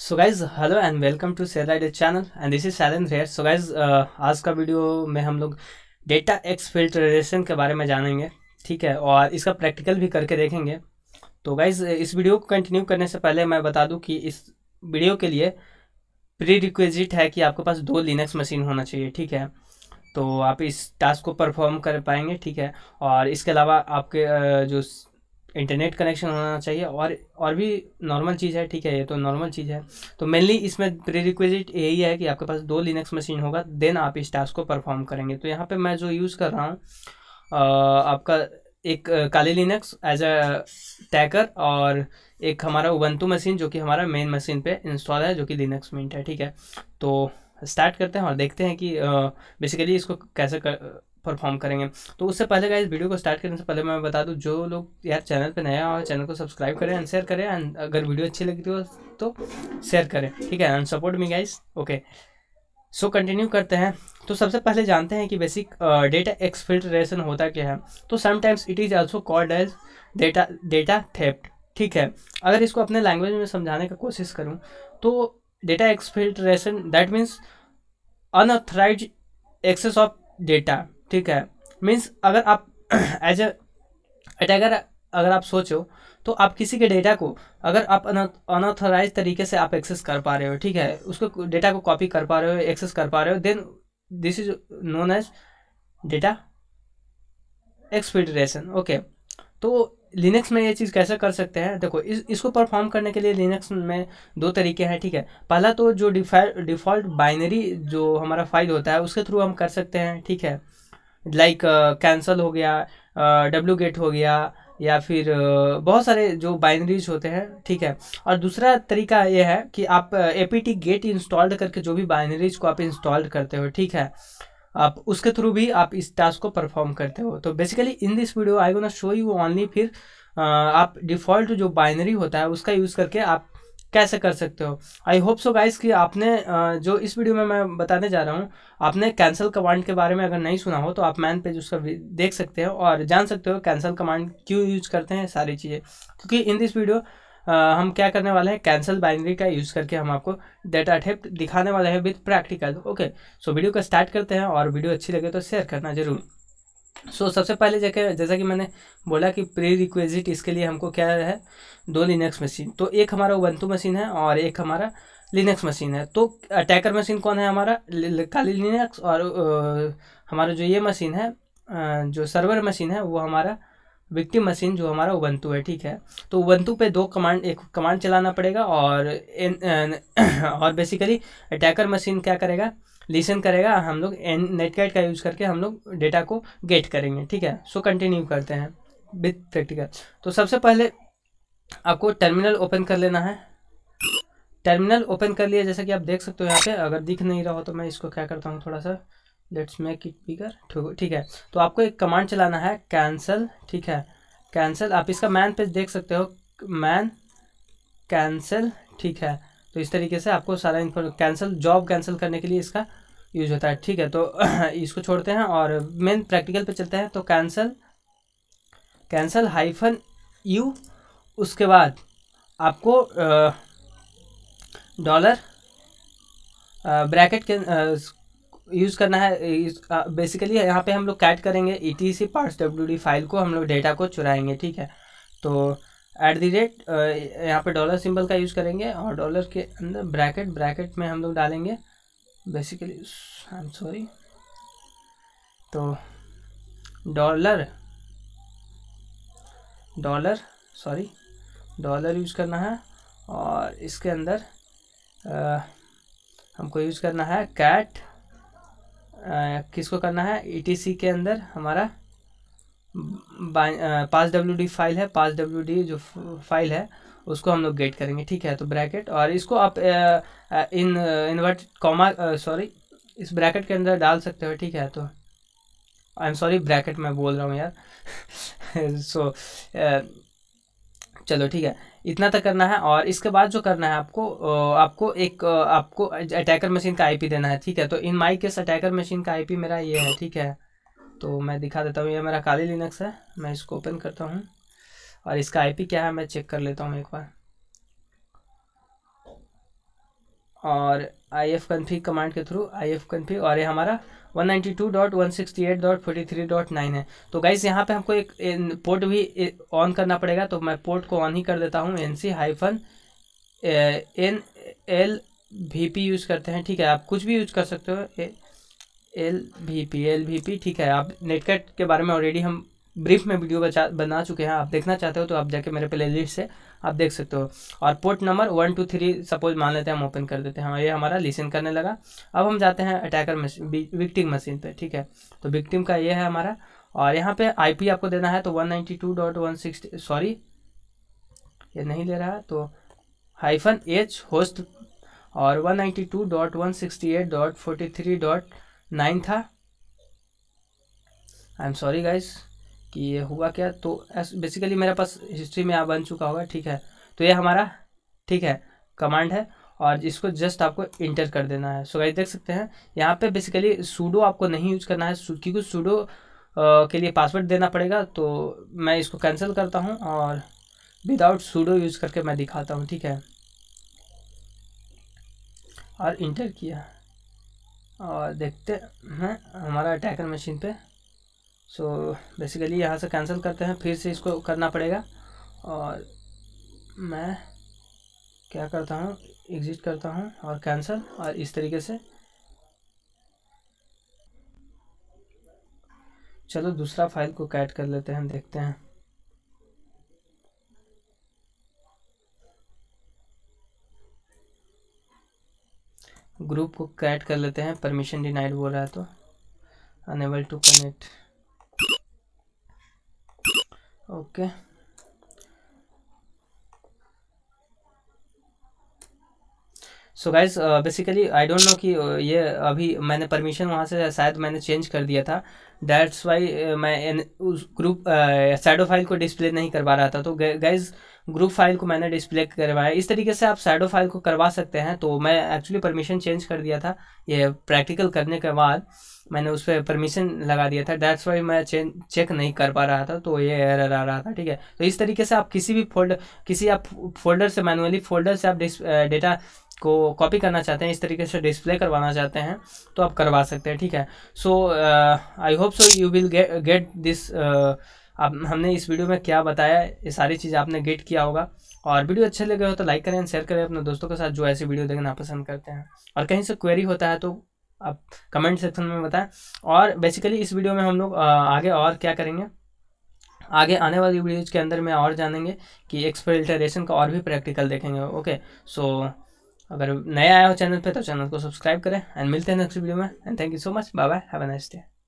so guys hello and welcome to cell channel and this is Sailen here so guys आज का video में हम लोग डेटा एक्स फिल्ट्रेशन के बारे में जानेंगे ठीक है और इसका प्रैक्टिकल भी करके देखेंगे तो गाइज इस वीडियो को कंटिन्यू करने से पहले मैं बता दूं कि इस वीडियो के लिए प्री रिक्वेजिट है कि आपके पास दो लिनक्स मशीन होना चाहिए ठीक है तो आप इस टास्क को परफॉर्म कर पाएंगे ठीक है और इसके अलावा आपके uh, जो इंटरनेट कनेक्शन होना चाहिए और और भी नॉर्मल चीज़ है ठीक है ये तो नॉर्मल चीज़ है तो मेनली इसमें प्रीरिक्विजिट यही है कि आपके पास दो लिनक्स मशीन होगा देन आप इस टास्क को परफॉर्म करेंगे तो यहाँ पे मैं जो यूज़ कर रहा हूँ आपका एक काली लिनक्स एज अ टैकर और एक हमारा उबंतु मशीन जो कि हमारा मेन मशीन पर इंस्टॉल है जो कि लिनक्स मिनट है ठीक है तो स्टार्ट करते हैं और देखते हैं कि बेसिकली इसको कैसे कर परफॉर्म करेंगे तो उससे पहले का इस वीडियो को स्टार्ट करने से पहले मैं बता दूँ जो लोग यार चैनल पर नया हो चैनल को सब्सक्राइब करें एंड शेयर करें एंड अगर वीडियो अच्छी लगती हो तो शेयर तो करें ठीक है and support me guys okay so so continue करते हैं तो सबसे पहले जानते हैं कि बेसिक डेटा एक्सफिल्ट्रेशन होता क्या है तो sometimes it is also called as data data theft ठीक है अगर इसको अपने लैंग्वेज में समझाने का कोशिश करूं तो data exfiltration that means unauthorize access of data ठीक है मीन्स अगर आप एज ए अटैकर अगर आप सोचो तो आप किसी के डेटा को अगर आप अनऑथोराइज तरीके से आप एक्सेस कर पा रहे हो ठीक है उसको डेटा को कॉपी कर पा रहे हो एक्सेस कर पा रहे हो then this is known as data exfiltration okay तो लिनक्स में ये चीज़ कैसे कर सकते हैं देखो इस इसको परफॉर्म करने के लिए लिनक्स में दो तरीके हैं ठीक है पहला तो जो डिफॉल्ट बाइनरी जो हमारा फाइल होता है उसके थ्रू हम कर सकते हैं ठीक है लाइक कैंसल uh, हो गया डब्ल्यू uh, गेट हो गया या फिर uh, बहुत सारे जो बाइनरीज होते हैं ठीक है और दूसरा तरीका ये है कि आप ए गेट इंस्टॉल्ड करके जो भी बाइनरीज को आप इंस्टॉल करते हो ठीक है आप उसके थ्रू भी आप इस टास्क को परफॉर्म करते हो तो basically in this video I gonna show you only फिर आप डिफ़ॉल्ट जो बाइनरी होता है उसका यूज़ करके आप कैसे कर सकते हो आई होप सो गाइस कि आपने जो इस वीडियो में मैं बताने जा रहा हूँ आपने कैंसिल कमांड के बारे में अगर नहीं सुना हो तो आप मैन पेज उसका देख सकते हो और जान सकते हो कैंसिल कमांड क्यों यूज करते हैं सारी चीज़ें क्योंकि इन दिस वीडियो हम क्या करने वाले हैं कैंसिल बाइनरी का यूज़ करके हम आपको डेटा टेप दिखाने वाले हैं with practical okay so video का स्टार्ट करते हैं और वीडियो अच्छी लगे तो शेयर करना जरूर सो so, सबसे पहले जैसे जैसा कि मैंने बोला कि प्री रिक्वेजिट इसके लिए हमको क्या है दो लिनक्स मशीन तो एक हमारा वंतु मशीन है और एक हमारा लिनक्स मशीन है तो अटैकर मशीन कौन है हमारा काली लिनक्स और आ, हमारा जो ये मशीन है जो सर्वर मशीन है वो हमारा विक्टिम मशीन जो हमारा उबंतु है ठीक है तो उबंतु पे दो कमांड एक कमांड चलाना पड़ेगा और इन, और बेसिकली अटैकर मशीन क्या करेगा लिसन करेगा हम लोग नेटकैट का यूज़ करके हम लोग डेटा को गेट करेंगे ठीक है सो कंटिन्यू करते हैं विथ प्रैक्टिकल तो सबसे पहले आपको टर्मिनल ओपन कर लेना है टर्मिनल ओपन कर लिया जैसा कि आप देख सकते हो यहाँ पे अगर दिख नहीं रहा हो तो मैं इसको क्या करता हूँ थोड़ा सा लेट्स मेक इट बिगर ठीक है तो आपको एक कमांड चलाना है कैंसल ठीक है कैंसल आप इसका मैन पेज देख सकते हो मैन कैंसल ठीक है तो इस तरीके से आपको सारा इन्फॉर्म कैंसिल जॉब कैंसिल करने के लिए इसका यूज होता है ठीक है तो इसको छोड़ते हैं और मेन प्रैक्टिकल पे चलते हैं तो कैंसल कैंसल हाइफन यू उसके बाद आपको डॉलर ब्रैकेट के यूज़ करना है बेसिकली यहाँ पे हम लोग कैट करेंगे E T C parts W D file को हम लोग डेटा को चुराएंगे ठीक है तो एट दी रेट यहाँ पे डॉलर सिंबल का यूज़ करेंगे और डॉलर के अंदर ब्रैकेट ब्रैकेट में हम लोग डालेंगे बेसिकली आई एम सॉरी तो dollar dollar sorry dollar use करना है और इसके अंदर आ, हमको यूज़ करना है कैट किसको करना है ई के अंदर हमारा पास डब्ल्यू डी फाइल है पास डब्ल्यू डी जो फाइल है उसको हम लोग गेट करेंगे ठीक है तो ब्रैकेट और इसको आप इन इन्वर्ट कॉमा सॉरी इस ब्रैकेट के अंदर डाल सकते हो ठीक है तो आई एम सॉरी ब्रैकेट मैं बोल रहा हूँ यार सो so, चलो ठीक है इतना तक करना है और इसके बाद जो करना है आपको आपको एक आपको अटैकर मशीन का आईपी देना है ठीक है तो in my case attacker machine का आईपी मेरा ये है ठीक है तो मैं दिखा देता हूँ ये मेरा काली लिनक्स है मैं इसको ओपन करता हूँ और इसका आईपी क्या है मैं चेक कर लेता हूँ एक बार और आई एफ कन्फी कमांड के थ्रू आई एफ कन्फी और ये हमारा 192.168.43.9 है तो गाइज यहाँ पे हमको एक पोर्ट भी ऑन करना पड़ेगा तो मैं पोर्ट को ऑन ही कर देता हूँ N C hyphen N L V P use करते हैं ठीक है आप कुछ भी यूज कर सकते हो L V P L V P ठीक है आप नेटकट के बारे में ऑलरेडी हम ब्रीफ में वीडियो बचा बना चुके हैं आप देखना चाहते हो तो आप जाके मेरे प्ले लिस्ट से आप देख सकते हो और port number one two three suppose मान लेते हैं हम ओपन कर देते हैं और ये हमारा लिसन करने लगा अब हम जाते हैं अटैकर मशीन विक्टिम मशीन पे ठीक है तो विक्टिम का ये है हमारा और यहाँ पे आईपी आपको देना है तो वन सॉरी ये नहीं ले रहा तो हाइफन एच होस्ट और वन था आई एम सॉरी गाइस कि ये हुआ क्या तो बेसिकली मेरे पास हिस्ट्री में यहाँ बन चुका होगा ठीक है तो ये हमारा ठीक है कमांड है और इसको जस्ट आपको इंटर कर देना है सो गाइस देख सकते हैं यहाँ पे बेसिकली सूडो आपको नहीं यूज करना है क्योंकि सूडो के लिए पासवर्ड देना पड़ेगा तो मैं इसको कैंसिल करता हूँ और विदाउट सूडो यूज करके मैं दिखाता हूँ ठीक है और इंटर किया और देखते हैं हमारा अटैकर मशीन पे सो बेसिकली यहाँ से कैंसिल करते हैं फिर से इसको करना पड़ेगा और मैं क्या करता हूँ एग्ज़िट करता हूँ और कैंसिल और इस तरीके से चलो दूसरा फाइल को कैट कर लेते हैं देखते हैं ग्रुप को कैट कर लेते हैं परमिशन डिनाइड बोल रहा है तो unable to connect okay so guys basically I don't know कि uh, ये अभी मैंने परमिशन वहाँ से शायद मैंने चेंज कर दिया था दैट्स वाई uh, मैं उस ग्रुप शैडो फाइल को डिस्प्ले नहीं करवा रहा था तो गाइज ग्रुप फाइल को मैंने डिस्प्ले करवाया इस तरीके से आप सैडो फाइल को करवा सकते हैं तो मैं एक्चुअली परमिशन चेंज कर दिया था ये प्रैक्टिकल करने के बाद मैंने उस पर परमिशन लगा दिया था डैट्स वाई मैं चेंज चेक नहीं कर पा रहा था तो ये एरर आ रहा था ठीक है तो इस तरीके से आप किसी भी फोल्डर किसी आप फोल्डर से मैनुअली फोल्डर से आप डेटा को कॉपी करना चाहते हैं इस तरीके से डिस्प्ले करवाना चाहते हैं तो आप करवा सकते हैं ठीक है so I hope so you will get get this अब हमने इस वीडियो में क्या बताया ये सारी चीज़ आपने गेट किया होगा और वीडियो अच्छे लगे हो तो लाइक करें शेयर करें अपने दोस्तों के साथ जो ऐसी वीडियो देखना पसंद करते हैं और कहीं से क्वेरी होता है तो आप कमेंट सेक्शन में बताएं और बेसिकली इस वीडियो में हम लोग आगे और क्या करेंगे आगे आने वाली वीडियोज़ के अंदर में और जानेंगे कि एक्सपेल्टरेशन का और भी प्रैक्टिकल देखेंगे ओके सो अगर नया आया हो चैनल पे तो चैनल को सब्सक्राइब करें एंड मिलते हैं नेक्स्ट वीडियो में and thank you so much bye bye have a nice day